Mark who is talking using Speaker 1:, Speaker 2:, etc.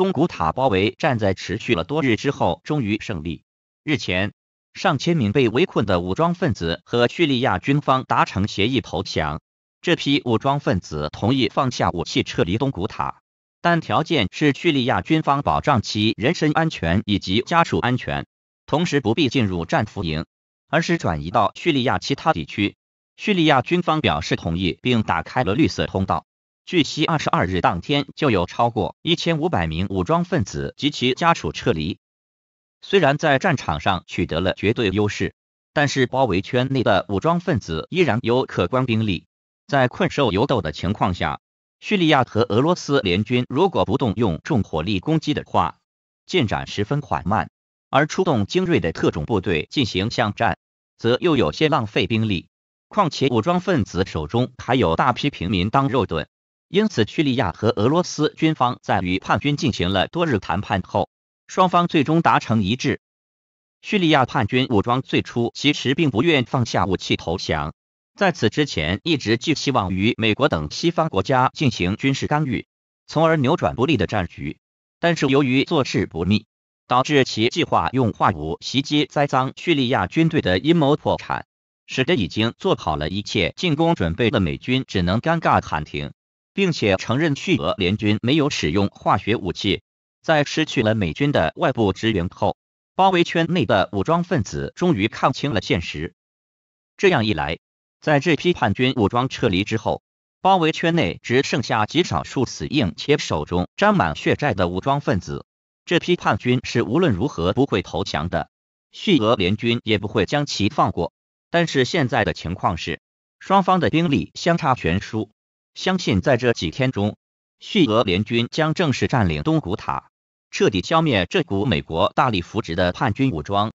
Speaker 1: 东古塔包围战在持续了多日之后终于胜利。日前，上千名被围困的武装分子和叙利亚军方达成协议投降。这批武装分子同意放下武器撤离东古塔，但条件是叙利亚军方保障其人身安全以及家属安全，同时不必进入战俘营，而是转移到叙利亚其他地区。叙利亚军方表示同意，并打开了绿色通道。据悉，二十二日当天就有超过一千五百名武装分子及其家属撤离。虽然在战场上取得了绝对优势，但是包围圈内的武装分子依然有可观兵力。在困兽犹斗的情况下，叙利亚和俄罗斯联军如果不动用重火力攻击的话，进展十分缓慢；而出动精锐的特种部队进行巷战，则又有些浪费兵力。况且，武装分子手中还有大批平民当肉盾。因此，叙利亚和俄罗斯军方在与叛军进行了多日谈判后，双方最终达成一致。叙利亚叛军武装最初其实并不愿放下武器投降，在此之前一直寄希望于美国等西方国家进行军事干预，从而扭转不利的战局。但是由于做事不力，导致其计划用化武袭击栽赃叙利亚军队的阴谋破产，使得已经做好了一切进攻准备的美军只能尴尬喊停。并且承认叙俄联军没有使用化学武器。在失去了美军的外部支援后，包围圈内的武装分子终于看清了现实。这样一来，在这批叛军武装撤离之后，包围圈内只剩下极少数死硬且手中沾满血债的武装分子。这批叛军是无论如何不会投降的，叙俄联军也不会将其放过。但是现在的情况是，双方的兵力相差悬殊。相信在这几天中，叙俄联军将正式占领东古塔，彻底消灭这股美国大力扶植的叛军武装。